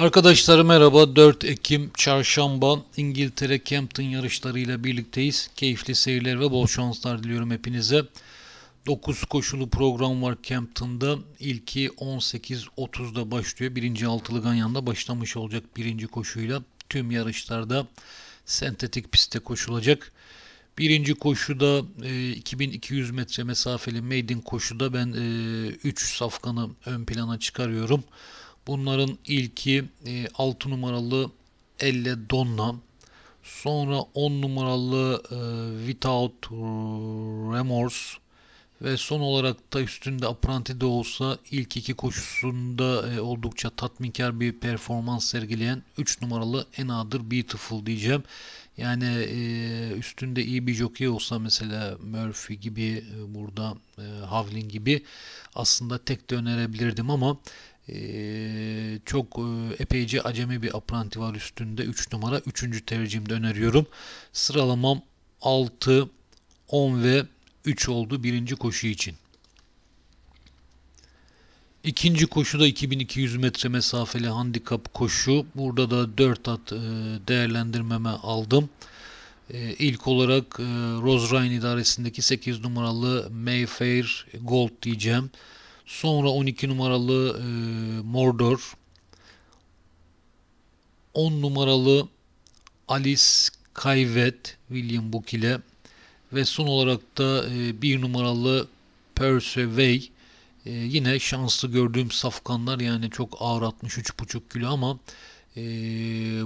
Arkadaşlar merhaba. 4 Ekim Çarşamba İngiltere Campton yarışlarıyla birlikteyiz. Keyifli seyirler ve bol şanslar diliyorum hepinize. 9 koşulu program var Campton'da. İlki 18.30'da başlıyor. Birinci altılı Ganyan'da başlamış olacak birinci koşuyla. Tüm yarışlarda sentetik pistte koşulacak. Birinci koşuda e, 2200 metre mesafeli maiden koşuda ben e, safkanı ön plana çıkarıyorum. Bunların ilki e, 6 numaralı Elle Donna. Sonra 10 numaralı e, Without Remorse. Ve son olarak da üstünde Apprenti de olsa ilk iki koşusunda e, oldukça tatminkar bir performans sergileyen 3 numaralı Another Beautiful diyeceğim. Yani e, üstünde iyi bir jockey olsa mesela Murphy gibi burada Havlin gibi aslında tek de önerebilirdim ama ee, çok e, epeyce acemi bir apranti var üstünde 3 numara 3. tercihimde öneriyorum. Sıralamam 6, 10 ve 3 oldu birinci koşu için. İkinci koşuda 2200 metre mesafeli handikap koşu. Burada da 4 at e, değerlendirmeme aldım. E, ilk olarak e, Rosrain idaresindeki 8 numaralı Mayfair Gold diyeceğim. Sonra 12 numaralı e, Mordor. 10 numaralı Alice Kayvet William Book ile ve son olarak da e, 1 numaralı Persevey e, yine şanslı gördüğüm safkanlar yani çok ağır 63,5 kilo ama e,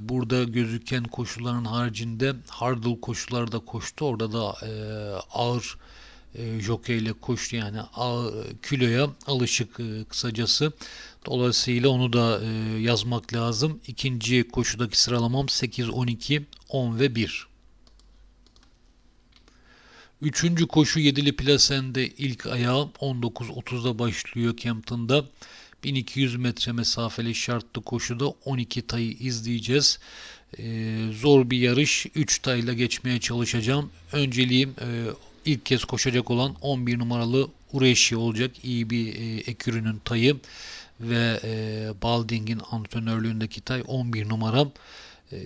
burada gözüken koşulların haricinde hardal koşularda koştu. Orada da e, ağır e, jokeyle koştu yani kiloya alışık e, kısacası. Dolayısıyla onu da e, yazmak lazım. İkinci koşudaki sıralamam 8, 12, 10 ve 1. Üçüncü koşu yedili plasende ilk ayağı 19.30'da başlıyor Kempton'da. 1200 metre mesafeli şartlı koşuda 12 tayı izleyeceğiz. Ee, zor bir yarış. 3 tayla geçmeye çalışacağım. Önceliğim e, ilk kez koşacak olan 11 numaralı Ureşi olacak. İyi bir e, Ekürü'nün tayı ve e, Balding'in antrenörlüğündeki tay 11 numaram e,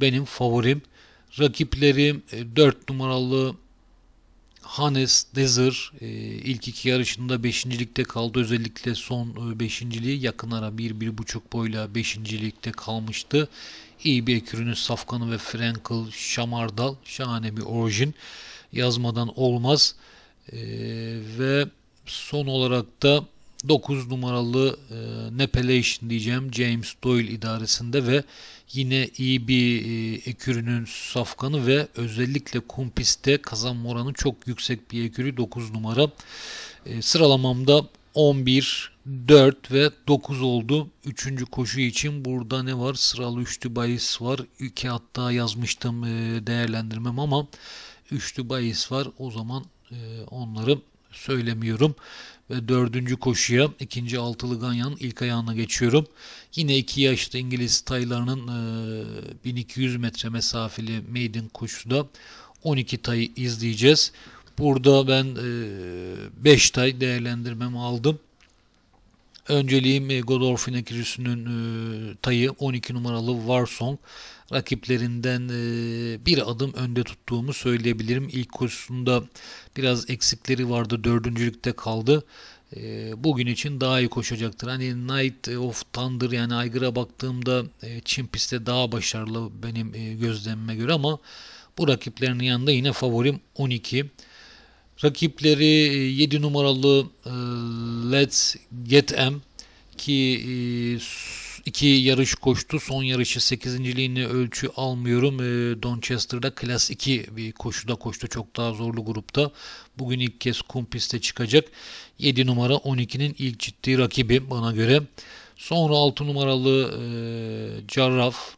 benim favorim. Rakiplerim e, 4 numaralı Hanes Dezer e, ilk iki yarışında beşincilikte kaldı. Özellikle son e, beşinciliği yakın ara bir bir buçuk boyla beşincilikte kalmıştı. İyi bir ekürünün Safkan'ı ve Frankel Şamardal şahane bir orijin yazmadan olmaz. E, ve son olarak da 9 numaralı e, Nepalation diyeceğim James Doyle idaresinde ve yine iyi bir e, ekürünün safkanı ve özellikle kumpiste kazanma oranı çok yüksek bir ekürü 9 numara. E, sıralamamda 11, 4 ve 9 oldu. Üçüncü koşu için burada ne var? Sıralı üçlü bahis var. İki hatta yazmıştım e, değerlendirmem ama üçlü bahis var. O zaman e, onları söylemiyorum. Ve dördüncü koşuya ikinci altılı Ganyan'ın ilk ayağına geçiyorum. Yine iki yaşlı İngiliz taylarının e, 1200 metre mesafeli maiden koşuda 12 tayı izleyeceğiz. Burada ben 5 e, tay değerlendirmemi aldım. Önceliğim e, Godolphin Ekirüsü'nün e, tayı 12 numaralı Warsong. Rakiplerinden e, bir adım önde tuttuğumu söyleyebilirim. İlk koşusunda biraz eksikleri vardı. Dördüncülükte kaldı. E, bugün için daha iyi koşacaktır. Hani Night of Thunder yani Aygır'a baktığımda e, Çin pistte daha başarılı benim e, gözlemime göre ama bu rakiplerinin yanında yine favorim 12. 12. Rakipleri 7 e, numaralı e, Let's Get Em ki e, iki yarış koştu. Son yarışı 8. ölçü almıyorum. E, Donchester'da klas 2 bir koşuda koştu. Çok daha zorlu grupta. Bugün ilk kez kum piste çıkacak. 7 numara 12'nin ilk ciddi rakibi bana göre. Sonra 6 numaralı e, Carraf.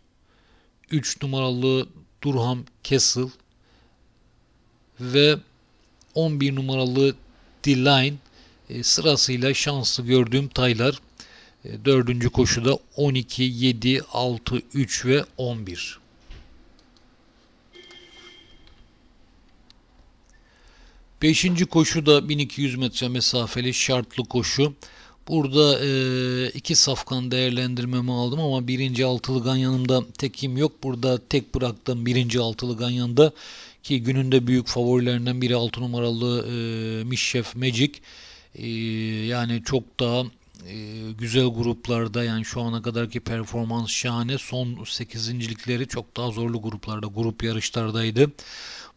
3 numaralı Durham Castle. Ve 11 numaralı D-Line e, sırasıyla şanslı gördüğüm taylar e, 4. koşuda 12, 7, 6, 3 ve 11. Beşinci koşu da 1200 metre mesafeli şartlı koşu. Burada e, iki safkan değerlendirmemi aldım ama birinci altılı ganyanımda tekim yok. Burada tek bıraktım birinci altılı ganyanda ki gününde büyük favorilerinden biri 6 numaralı e, Mişşef Magic. E, yani çok daha e, güzel gruplarda yani şu ana kadarki performans şahane. Son 8.likleri çok daha zorlu gruplarda, grup yarışlardaydı.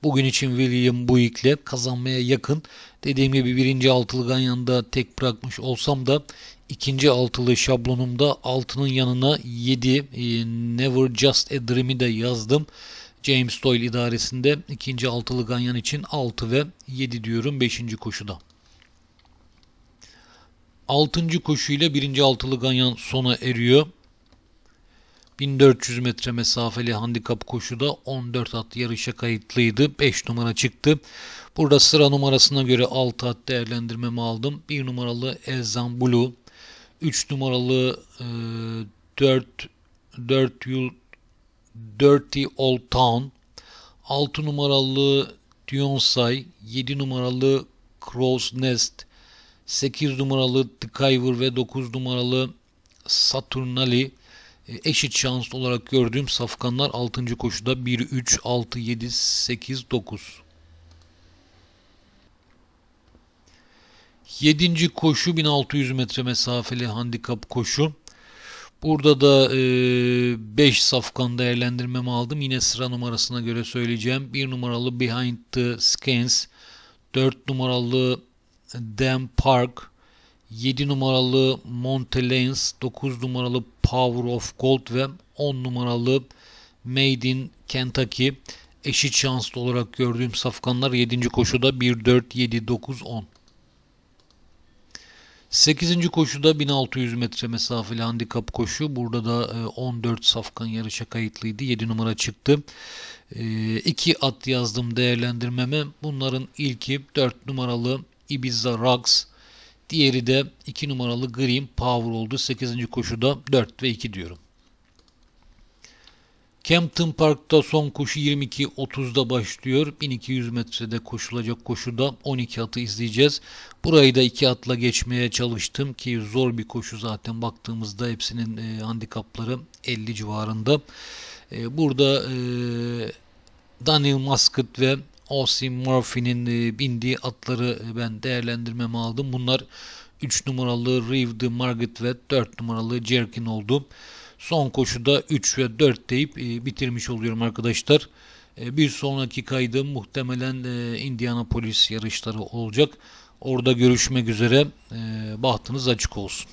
Bugün için William Buick'le kazanmaya yakın. Dediğim gibi birinci altılı yanında tek bırakmış olsam da ikinci altılı şablonumda altının yanına 7 e, Never Just a Dream'i de yazdım. James Doyle idaresinde ikinci altılı ganyan için 6 ve 7 diyorum 5. koşuda. 6. koşuyla 1. altılı ganyan sona eriyor. 1400 metre mesafeli handikap koşuda 14 at yarışa kayıtlıydı. 5 numara çıktı. Burada sıra numarasına göre 6 at değerlendirmemi aldım. 1 numaralı Ezan Blue, 3 numaralı e, 4 4 yıl Dirty Old Town, 6 numaralı Dionsay, 7 numaralı Crow's Nest, 8 numaralı The Kyver ve 9 numaralı Saturnali e, eşit şanslı olarak gördüğüm safkanlar 6. koşuda 1-3-6-7-8-9. 7. koşu 1600 metre mesafeli handikap koşu. Burada da 5 e, safkan değerlendirmemi aldım. Yine sıra numarasına göre söyleyeceğim. 1 numaralı Behind the Skins, 4 numaralı Dan Park, 7 numaralı Montelens, 9 numaralı Power of Gold ve 10 numaralı Made in Kentucky eşit şanslı olarak gördüğüm safkanlar 7. koşuda 1 4 7 9 10. 8. koşuda 1600 metre mesafeli handikap koşu. Burada da 14 e, safkan yarışa kayıtlıydı. 7 numara çıktı. 2 e, at yazdım değerlendirmeme. Bunların ilki 4 numaralı Ibiza Rugs. Diğeri de 2 numaralı Green Power oldu. 8. koşuda 4 ve 2 diyorum. Campton Park'ta son koşu 22.30'da başlıyor. 1200 metrede koşulacak koşuda 12 atı izleyeceğiz. Burayı da 2 atla geçmeye çalıştım ki zor bir koşu zaten baktığımızda hepsinin e, handikapları 50 civarında. E, burada e, Daniel Muscat ve Austin Murphy'nin e, bindiği atları e, ben değerlendirmeme aldım. Bunlar 3 numaralı Reeve de Margaret ve 4 numaralı Jerkin oldu. Son koşuda 3 ve 4 deyip e, bitirmiş oluyorum arkadaşlar. E, bir sonraki kaydım muhtemelen e, Indianapolis yarışları olacak. Orada görüşmek üzere. E, bahtınız açık olsun.